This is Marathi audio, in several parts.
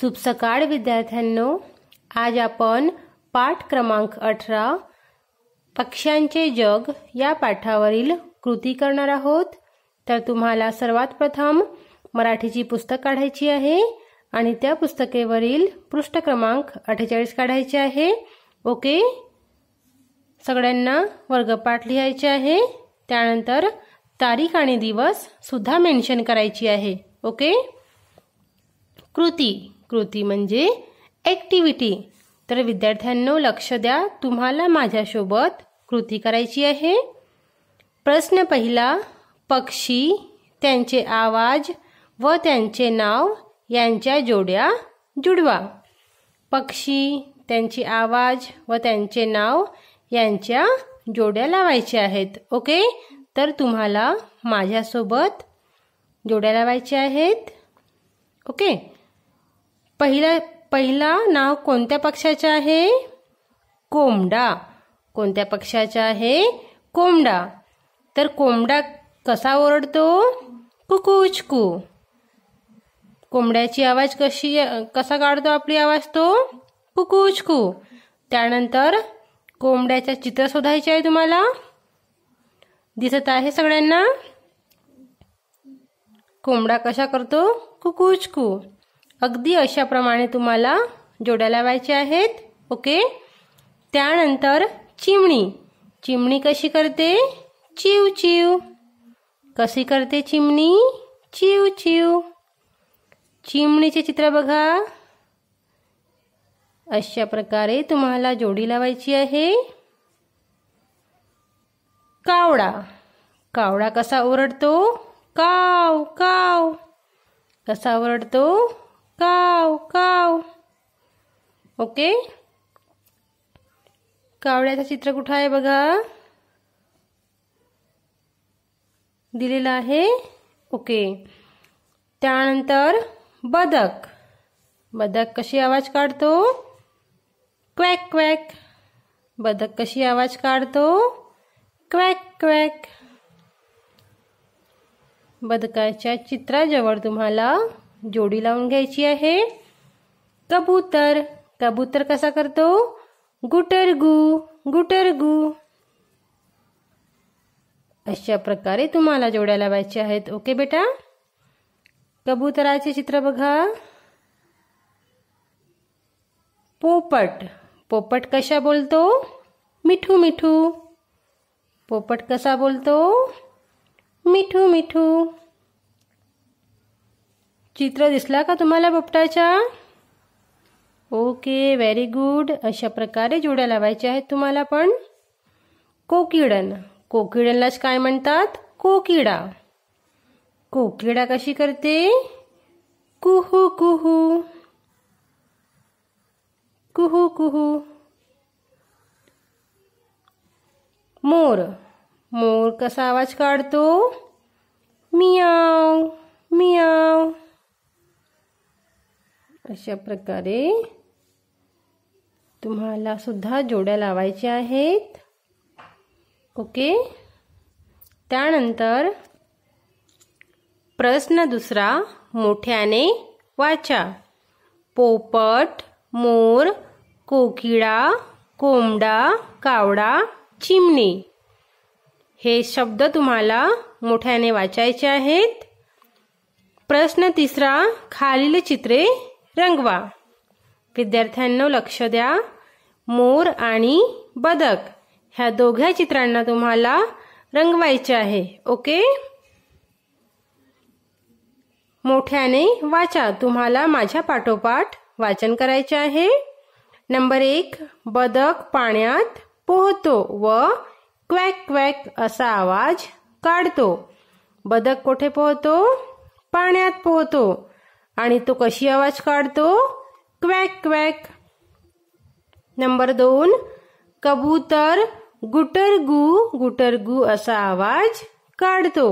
शुभ सकाळ विद्यार्थ्यांनो आज आपण पाठ क्रमांक अठरा पक्ष्यांचे जग या पाठावरील कृती करणार आहोत तर तुम्हाला सर्वात प्रथम मराठीची पुस्तक काढायची आहे आणि त्या पुस्तकेवरील पृष्ठ क्रमांक अठ्ठेचाळीस काढायचे आहे ओके सगळ्यांना वर्गपाठ लिहायचे आहे त्यानंतर तारीख आणि दिवस सुद्धा मेन्शन करायची आहे ओके कृती कृती म्हणजे ॲक्टिव्हिटी तर विद्यार्थ्यांनो लक्ष द्या तुम्हाला माझ्यासोबत कृती करायची आहे प्रश्न पहिला पक्षी त्यांचे आवाज व त्यांचे नाव यांच्या जोड्या जुडवा पक्षी त्यांचे आवाज व त्यांचे नाव यांच्या जोड्या लावायचे आहेत ओके तर तुम्हाला माझ्यासोबत जोड्या लावायच्या आहेत ओके पहिला पहिला नाव कोणत्या पक्षाचे आहे कोंबडा कोणत्या पक्षाचा आहे कोंबडा तर कोंबडा कसा ओरडतो कुकुचकू कोंबड्याची आवाज कशी कसा काढतो आपली आवाज तो कुकुचकू त्यानंतर कोंबड्याचं चित्र शोधायचे आहे तुम्हाला दिसत आहे सगळ्यांना कोंबडा कशा करतो कुकुचकू अगदी अशाप्रमाणे तुम्हाला जोड्या लावायच्या आहेत ओके त्यानंतर चिमणी चिमणी कशी करते चिव चिव कशी करते चिमणी चिव चिव चिमणीचे चित्र बघा अशा प्रकारे तुम्हाला जोडी लावायची आहे कावडा कावडा कसा ओरडतो काव काव कसा ओरडतो काव काव ओके कावळ्याचं चित्र कुठं आहे बघा दिलेलं आहे ओके त्यानंतर बदक बदक कशी आवाज काढतो क्वॅक क्वॅक बदक कशी आवाज काढतो क्वॅक क्वॅक बदकाच्या चित्राजवळ तुम्हाला जोडी लावून घ्यायची आहे कबूतर कबूतर कसा करतो गुटर गु अशा प्रकारे तुम्हाला जोड्या लावायचे आहेत ओके बेटा कबूतराचे चित्र बघा पोपट पोपट कशा बोलतो मिठू मिठू पोपट कसा बोलतो मिठू मिठू चित्र दिसला का तुम्हाला पोपटाच्या ओके व्हेरी गुड अशा प्रकारे जोड्या लावायच्या आहेत तुम्हाला पण कोकिडन कोकिडनलाच काय म्हणतात कोकिडा कोकिडा कशी करते कुहू कुहू कुहू कुहू मोर मोर कसा आवाज काढतो मियाव मियाव अशा प्रकारे तुम्हाला सुद्धा जोड्या लावायच्या आहेत ओके त्यानंतर प्रश्न दुसरा मोठ्याने वाचा पोपट मोर कोकिळा कोंबडा कावडा चिमणी हे शब्द तुम्हाला मोठ्याने वाचायचे आहेत प्रश्न तिसरा खालील चित्रे रंगवा विद्यार्थ्यांना लक्ष द्या मोर आणि बदक ह्या दोघ्या चित्रांना तुम्हाला रंगवायचे आहे ओके मोठ्याने वाचा तुम्हाला माझ्या पाठोपाठ वाचन करायचे आहे नंबर एक बदक पाण्यात पोहतो व क्वॅक क्वॅक असा आवाज काढतो बदक कुठे पोहतो पाण्यात पोहतो आणि तो कशी आवाज काढतो क्वॅक क्वॅक नंबर दोन कबूतर गुटरगू गुटरगू असा आवाज काढतो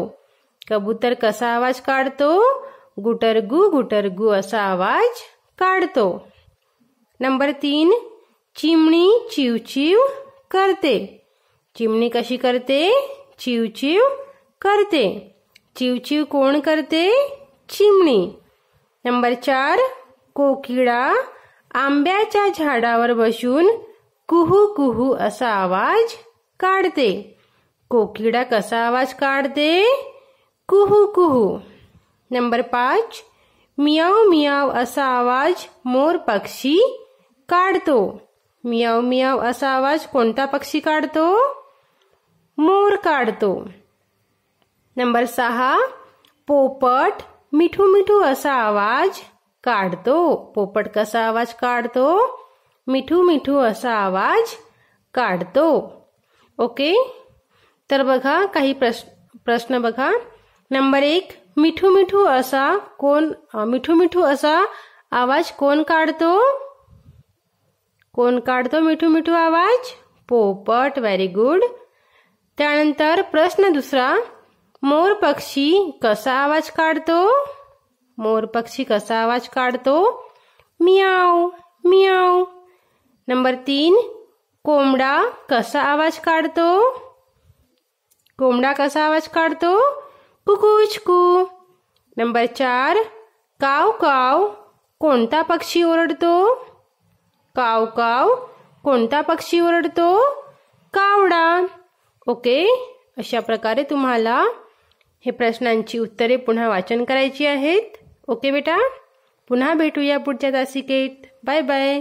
कबूतर कसा आवाज काढतो गुटरगू गुटरगू असा आवाज काढतो नंबर तीन चिमणी चिवचिव करते चिमणी कशी करते चिवचिव करते चिवचिव कोण करते चिमणी नंबर चार कोकिळा आंब्याच्या झाडावर बसून कुहू कुहू असा आवाज काढते कोकिळा कसा आवाज काढते कुहू कुहू नंबर पाच मियाव मियाव असा आवाज मोर पक्षी काढतो मियाव मियाव असा आवाज कोणता पक्षी काढतो मोर काढतो नंबर सहा पोपट मिठू मिठू असा आवाज काढतो पोपट कसा आवाज काढतो मिठू मिठू असा आवाज काढतो ओके तर बघा काही प्रश्न प्रश्न बघा नंबर एक मिठू मिठू असा कोण मिठू मिठू असा आवाज कोण काढतो कोण काढतो मिठू मिठू आवाज पोपट व्हेरी गुड त्यानंतर प्रश्न दुसरा मोर पक्षी कसा आवाज काढतो मोर पक्षी कसा आवाज काढतो मियाव मियाव नंबर तीन कोंबडा कसा आवाज काढतो कोंबडा कसा आवाज काढतो कुकुचकू नंबर चार काव काव कोणता पक्षी ओरडतो काव काव कोणता पक्षी ओरडतो कावडा ओके अशा प्रकारे तुम्हाला हे प्रश्नांची उत्तरे पुन्हा वाचन करायची आहेत ओके बेटा पुन्हा भेटूया पुढच्या तासिकेत बाय बाय